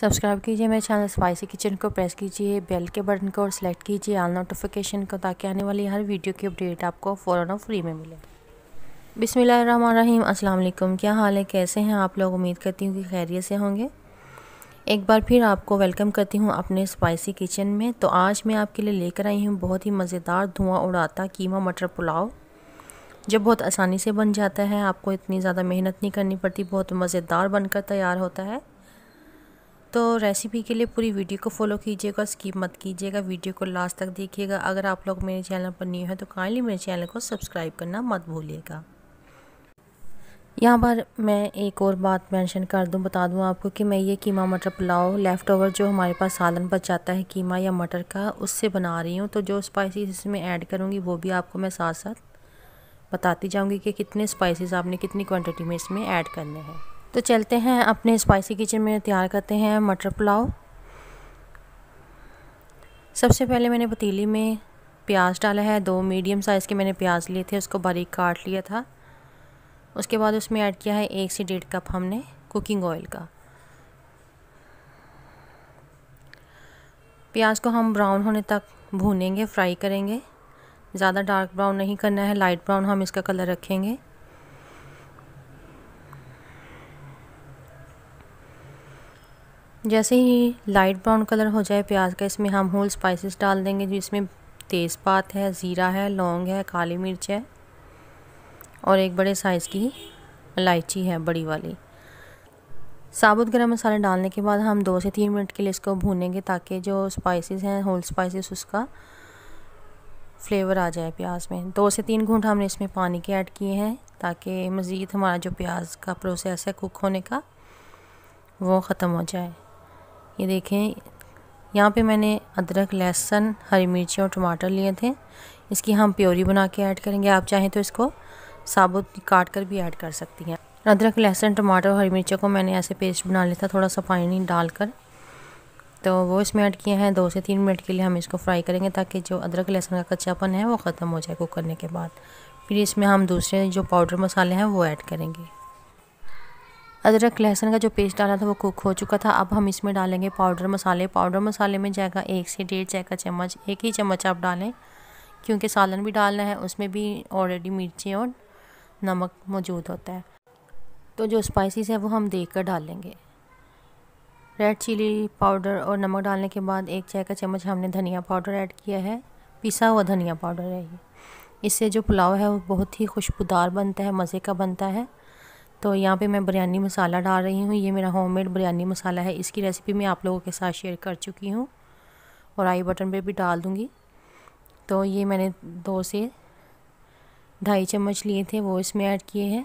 subscribe कीजिए मेरे channel spicy kitchen को प्रेस कीजिए बेल के बटन को और सेलेक्ट कीजिए आल नोटिफिकेशन को ताकि आने वाली हर वीडियो की अपडेट आपको फ़ौर और फ्री में मिले अस्सलाम वालेकुम क्या हाल है कैसे हैं आप लोग उम्मीद करती हूँ कि खैरियत से होंगे एक बार फिर आपको वेलकम करती हूँ अपने स्पाइसी किचन में तो आज मैं आपके लिए लेकर आई हूँ बहुत ही मज़ेदार धुआँ उड़ाता कीमा मटर पुलाव जो बहुत आसानी से बन जाता है आपको इतनी ज़्यादा मेहनत नहीं करनी पड़ती बहुत मज़ेदार बनकर तैयार होता है तो रेसिपी के लिए पूरी वीडियो को फॉलो कीजिएगा स्किप मत कीजिएगा वीडियो को लास्ट तक देखिएगा अगर आप लोग मेरे चैनल पर न्यू हैं तो काइंडली मेरे चैनल को सब्सक्राइब करना मत भूलिएगा यहाँ पर मैं एक और बात मेंशन कर दूँ बता दूँ आपको कि मैं ये कीमा मटर पुलाव लेफ़्ट ओवर जो हमारे पास सालन बच जाता है कीमा या मटर का उससे बना रही हूँ तो जो स्पाइसेस इसमें ऐड करूँगी वो भी आपको मैं साथ साथ बताती जाऊँगी कि कितने स्पाइसेस आपने कितनी क्वांटिटी में इसमें ऐड करने हैं तो चलते हैं अपने स्पाइसी किचन में तैयार करते हैं मटर पुलाव सबसे पहले मैंने पतीली में प्याज डाला है दो मीडियम साइज़ के मैंने प्याज लिए थे उसको बारीक काट लिया था उसके बाद उसमें ऐड किया है एक से डेढ़ कप हमने कुकिंग ऑयल का प्याज को हम ब्राउन होने तक भूनेंगे फ्राई करेंगे ज़्यादा डार्क ब्राउन नहीं करना है लाइट ब्राउन हम इसका कलर रखेंगे जैसे ही लाइट ब्राउन कलर हो जाए प्याज का इसमें हम होल स्पाइसेस डाल देंगे जिसमें तेज़पात है ज़ीरा है लौंग है काली मिर्च है और एक बड़े साइज़ की इलायची है बड़ी वाली साबुत गरम मसाले डालने के बाद हम दो से तीन मिनट के लिए इसको भूनेंगे ताकि जो स्पाइसेस हैं होल स्पाइसेस उसका फ्लेवर आ जाए प्याज में दो से तीन घूंट हमने इसमें पानी के ऐड किए हैं ताकि मज़ीद हमारा जो प्याज का प्रोसेस है कुक होने का वो ख़त्म हो जाए ये देखें यहाँ पे मैंने अदरक लहसुन हरी मिर्ची और टमाटर लिए थे इसकी हम प्योरी बना के ऐड करेंगे आप चाहें तो इसको साबुत काट कर भी ऐड कर सकती हैं अदरक लहसुन टमाटर और हरी मिर्ची को मैंने ऐसे पेस्ट बना लिया था थोड़ा सा पानी डालकर तो वो इसमें ऐड किए हैं दो से तीन मिनट के लिए हम इसको फ्राई करेंगे ताकि जो अदरक लहसुन का कच्चापन है वो ख़त्म हो जाए कुक करने के बाद फिर इसमें हम दूसरे जो पाउडर मसाले हैं वो ऐड करेंगे अदरक लहसुन का जो पेस्ट डाला था वो कुक हो चुका था अब हम इसमें डालेंगे पाउडर मसाले पाउडर मसाले में जाएगा एक से डेढ़ चाय का चम्मच एक ही चम्मच आप डालें क्योंकि सालन भी डालना है उसमें भी ऑलरेडी मिर्ची और नमक मौजूद होता है तो जो स्पाइसेस है वो हम देख कर डालेंगे रेड चिली पाउडर और नमक डालने के बाद एक चाय का चम्मच हमने धनिया पाउडर ऐड किया है पिसा हुआ धनिया पाउडर है ये इससे जो पुलाव है वो बहुत ही खुशबूदार बनता है मज़े का बनता है तो यहाँ पे मैं बिरयानी मसाला डाल रही हूँ ये मेरा होममेड बिरयानी मसाला है इसकी रेसिपी मैं आप लोगों के साथ शेयर कर चुकी हूँ और आई बटन पे भी डाल दूँगी तो ये मैंने दो से ढाई चम्मच लिए थे वो इसमें ऐड किए हैं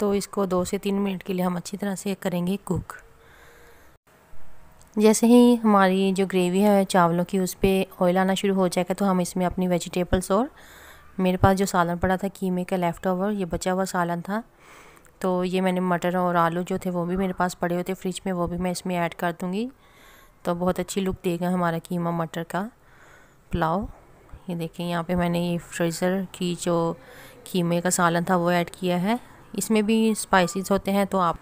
तो इसको दो से तीन मिनट के लिए हम अच्छी तरह से करेंगे कुक जैसे ही हमारी जो ग्रेवी है चावलों की उस पर ऑयल आना शुरू हो जाएगा तो हम इसमें अपनी वेजिटेबल्स और मेरे पास जो सालन पड़ा था कीमे का लेफ़्ट ओवर ये बचा हुआ सालन था तो ये मैंने मटर और आलू जो थे वो भी मेरे पास पड़े हुए थे फ्रिज में वो भी मैं इसमें ऐड कर दूँगी तो बहुत अच्छी लुक देगा हमारा कीमा मटर का पुलाव ये देखें यहाँ पे मैंने ये फ्रीज़र की जो कीमे का सालन था वो ऐड किया है इसमें भी स्पाइसेस होते हैं तो आप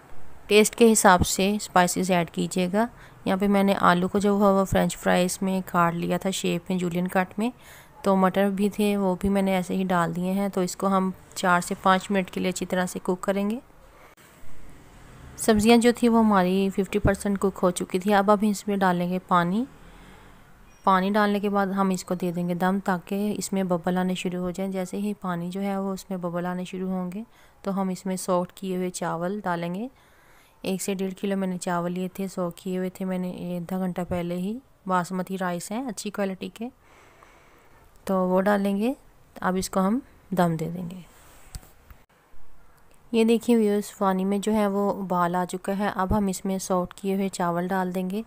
टेस्ट के हिसाब से स्पाइसेस ऐड कीजिएगा यहाँ पे मैंने आलू को जो हुआ वो फ्रेंच फ्राइज़ में काट लिया था शेप में जूलियन काट में तो मटर भी थे वो भी मैंने ऐसे ही डाल दिए हैं तो इसको हम चार से पाँच मिनट के लिए अच्छी तरह से कुक करेंगे सब्ज़ियाँ जो थी वो हमारी फिफ्टी परसेंट कुक हो चुकी थी अब अब इसमें डालेंगे पानी पानी डालने के बाद हम इसको दे देंगे दम ताकि इसमें बबल आने शुरू हो जाए जैसे ही पानी जो है वो उसमें बबल आने शुरू होंगे तो हम इसमें सॉफ्ट किए हुए चावल डालेंगे एक से डेढ़ किलो मैंने चावल लिए थे सॉफ्ट किए हुए थे मैंने आधा घंटा पहले ही बासमती राइस हैं अच्छी क्वालिटी के तो वो डालेंगे अब इसको हम दम दे देंगे ये देखिए व्यूअर्स पानी में जो है वो उबाल आ चुका है अब हम इसमें सॉफ्ट किए हुए चावल डाल देंगे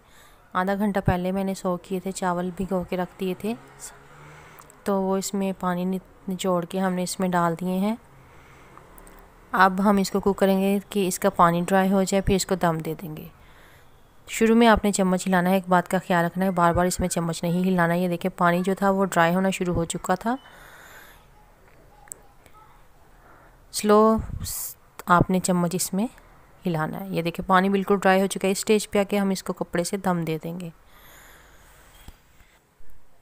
आधा घंटा पहले मैंने सो किए थे चावल भिगो के रख दिए थे तो वो इसमें पानी निचोड़ के हमने इसमें डाल दिए हैं अब हम इसको कुक करेंगे कि इसका पानी ड्राई हो जाए फिर इसको दम दे देंगे शुरू में आपने चम्मच हिलाना है एक बात का ख्याल रखना है बार बार इसमें चम्मच नहीं हिलाना है ये देखिए पानी जो था वो ड्राई होना शुरू हो चुका था स्लो आपने चम्मच इसमें हिलाना है ये देखिए पानी बिल्कुल ड्राई हो चुका है इस स्टेज पे आके हम इसको कपड़े से दम दे देंगे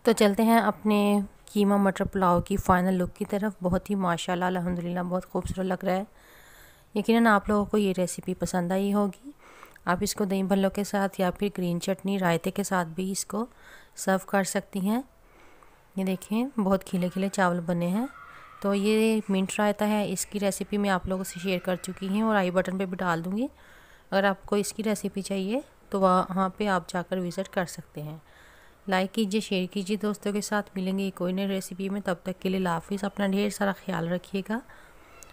तो चलते हैं अपने कीमा मटर पुलाव की फ़ाइनल लुक की तरफ बहुत ही माशाल्लाह अल्हम्दुलिल्लाह बहुत खूबसूरत लग रहा है यकीनन आप लोगों को ये रेसिपी पसंद आई होगी आप इसको दही भल्लों के साथ या फिर ग्रीन चटनी रायते के साथ भी इसको सर्व कर सकती हैं ये देखें बहुत खिले खिले चावल बने हैं तो ये मिंट रायता है इसकी रेसिपी मैं आप लोगों से शेयर कर चुकी हूँ और आई बटन पे भी डाल दूँगी अगर आपको इसकी रेसिपी चाहिए तो वहाँ पर आप जाकर विज़िट कर सकते हैं लाइक कीजिए शेयर कीजिए दोस्तों के साथ मिलेंगे कोई नई रेसिपी में तब तक के लिए लाफिज़ अपना ढेर सारा ख्याल रखिएगा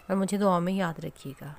और मुझे दुआ में याद रखिएगा